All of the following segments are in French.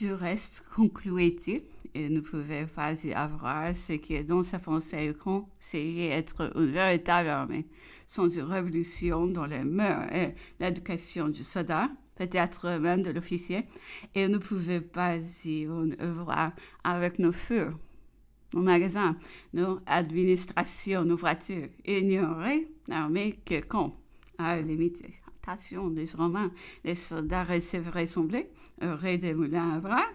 Du reste, concluait-il, il ne pouvait pas y avoir ce qui, dans sa pensée, conseillait être une véritable armée, sans une révolution dans les mœurs et l'éducation du soldat, peut-être même de l'officier, et il ne pouvait pas y avoir avec nos feux, nos magasins, nos administrations, nos voitures, ignorer l'armée que quand à limiter, des Romains, les soldats blé, auraient euh, des Moulins à Bras,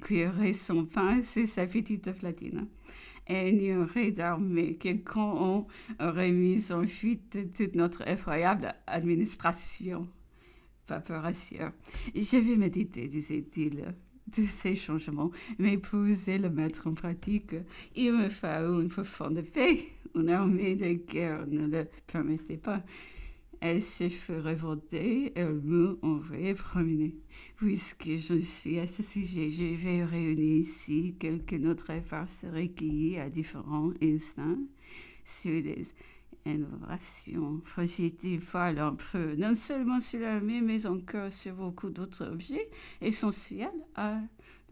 cuiraient son pain sur sa petite platine. Et aurait d'armée quand on aurait mis en fuite toute notre effroyable administration. Paperassieur. Je vais méditer, disait-il, tous ces changements, mais pour le mettre en pratique, il me faut une profonde paix. Une armée de guerre ne le permettait pas elle se fait voter, elle m'a envoyé promener. Puisque je suis à ce sujet, je vais réunir ici quelques autres forces recueillies à différents instants sur les innovations projetées par l'empereur, non seulement sur l'armée, mais encore sur beaucoup d'autres objets essentiels à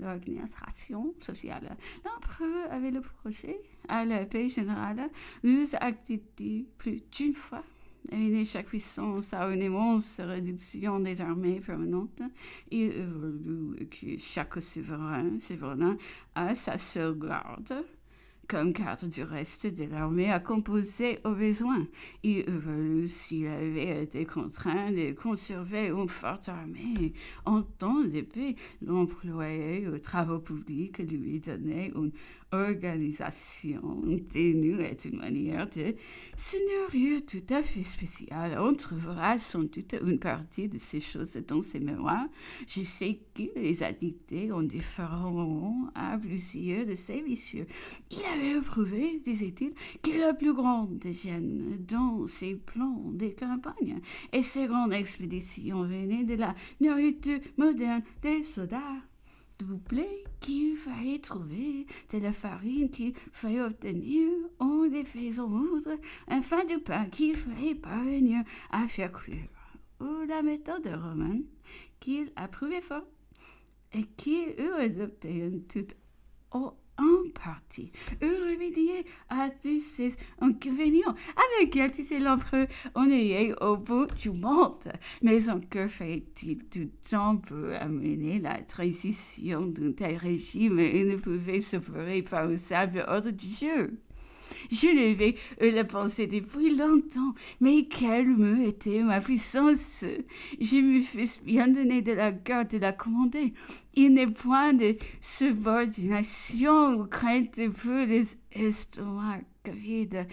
l'organisation sociale. L'empereur avait le projet à la paix générale, nous activités plus d'une fois et chaque puissance à une immense réduction des armées permanentes. Il évolue que chaque souverain, souverain a sa seule garde comme cadre du reste de l'armée à composer au besoin. Il voulu, s'il avait été contraint de conserver une forte armée. En temps de paix, l'employer aux travaux publics lui donnait une organisation tenue est une manière de scénario tout à fait spéciale. On trouvera sans doute une partie de ces choses dans ses mémoires. Je sais que les addictés ont différents à plusieurs de ces vicieux. Il avait prouvé, disait-il, que la plus grande des jeunes dans ses plans de campagne et ses grandes expéditions venait de la nourriture moderne des soldats vous plaît, qu'il fallait trouver de la farine qu'il fallait obtenir en les faisant moudre, afin du pain qu'il fallait parvenir à faire cuire, ou la méthode romaine qu'il approuvait fort, et qui eut adopté toute en partie remédier à tous ces inconvénients avec Yatis et l'empereur on est au bout du monde. Mais en que fait-il tout temps pour amener la transition d'un tel régime et ne pouvait se pas au sable hors du jeu? je l'avais euh, la pensée depuis longtemps. Mais calme était ma puissance. Je me fais bien donné de la garde de la commander. Il n'est point de subordination crainte pour les estomacs. Covid,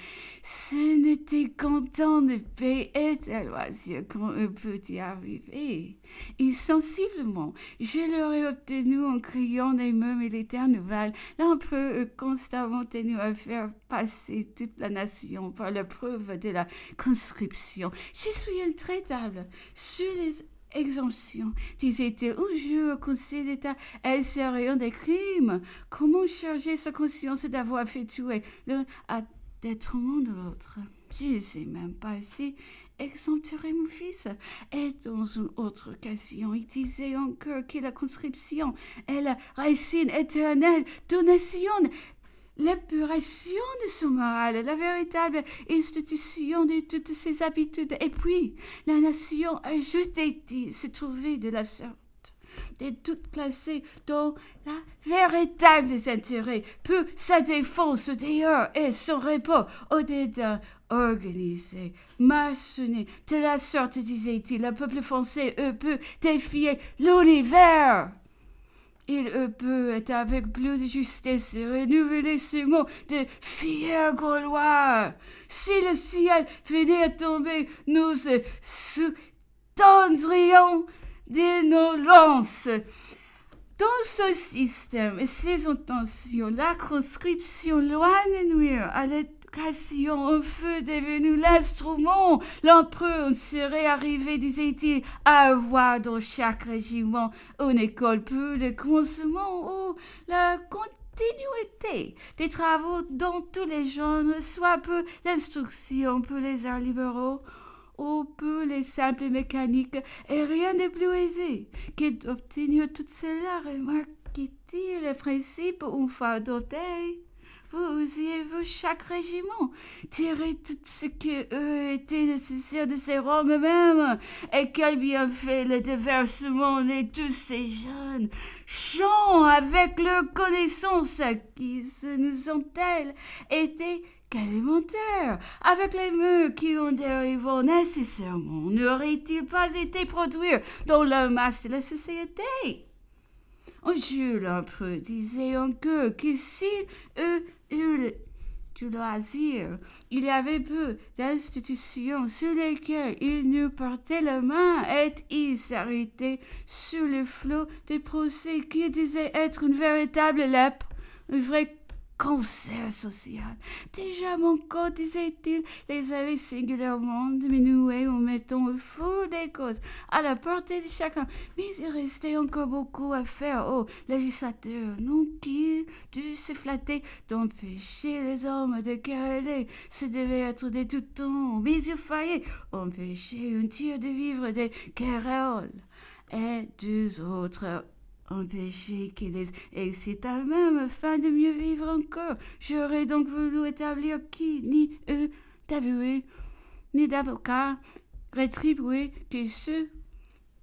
Ce n'était qu'en temps de paix et loisir qu'on peut y arriver. Insensiblement, je l'aurais obtenu en criant des mêmes militaires l'Éternel, nouvelles. L'empereur constamment tenu à faire passer toute la nation par la preuve de la conscription. Je suis intraitable. Sur les exemption. Si étaient au jeu au Conseil d'État, elle' un des crimes. Comment charger sa conscience d'avoir fait tuer l'un à détriment de l'autre Je ne sais même pas si exempterait mon fils. Et dans une autre occasion, il disait encore que la conscription est la racine éternelle de nation l'épuration de son moral, la véritable institution de toutes ses habitudes. Et puis, la nation a juste été se trouver de la sorte de toutes classes dont la véritable intérêt peut sa défense d'ailleurs et son repos au dédain organisé, maçonné. De la sorte, disait-il, le peuple français, eux, peut défier l'univers il euh, peut avec plus de justesse renouveler ce mot de fier gaulois. Si le ciel venait à tomber, nous soutendrions de nos lances. Dans ce système et ses intentions, la conscription loin de nuire à un feu devenu l'instrument. L'empereur serait arrivé, disait-il, à avoir dans chaque régiment une école pour le commencement ou la continuité des travaux dans tous les genres, soit pour l'instruction pour les arts libéraux ou pour les simples mécaniques, et rien de plus aisé que d'obtenir tout cela, remarquait-il, les principes ou fin d'orteil vous osiez, vous chaque régiment, tirer tout ce qui eux était nécessaire de ces rangs eux-mêmes, et quel bien fait le déversement de tous ces jeunes, chants avec leurs connaissances se nous ont-elles été Qu'alimentaire, avec les mœurs qui ont dérivé nécessairement, nauraient il pas été produire dans la masse de la société? Jules peu disait encore que si eux du loisir. Il y avait peu d'institutions sur lesquelles il nous portait la main et il s'arrêtait sur le flot des procès qui disaient être une véritable lèpre, une vraie cancer social. Déjà mon corps, disait-il, les avait singulièrement diminués en mettant au fou des causes, à la portée de chacun. Mais il restait encore beaucoup à faire aux oh, législateurs, non qu'ils dû se flatter d'empêcher les hommes de quereller. Ce devait être des tout temps, mais il faillait empêcher un tire de vivre des querelles et deux autres Empêcher péché qui les excite à même afin de mieux vivre encore. J'aurais donc voulu établir qui, ni eux, d'avoués, ni d'avocat, rétribuer que ceux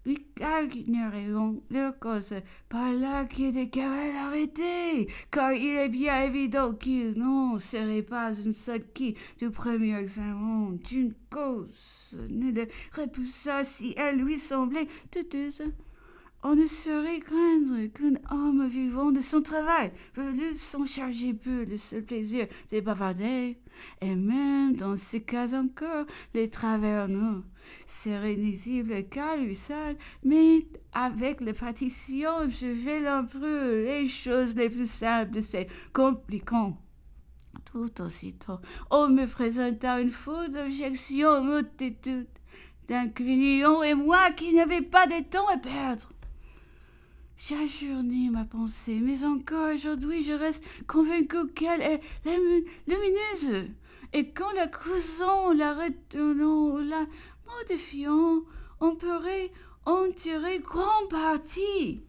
qui ignoreront leur cause. Par là qui est querelles arrêtées, car il est bien évident qu'ils n'en seraient pas une seule qui, du premier examen d'une cause, ne de repoussa si elle lui semblait douteuse on ne saurait craindre qu'un homme vivant de son travail veuille s'en charger peu le seul plaisir de bavarder. Et même dans ce cas encore, les traverneux seraient nuisibles qu'à lui seul, mais avec les partitions, je vais l'emploi, les choses les plus simples, c'est compliquant. Tout aussitôt, on me présenta une foule d'objections multitude d'inconvénients et moi qui n'avais pas de temps à perdre ajourné ma pensée, mais encore aujourd'hui je reste convaincue qu'elle est lumineuse. Et quand la cousant, la retenant, la modifiant, on pourrait en tirer grand parti.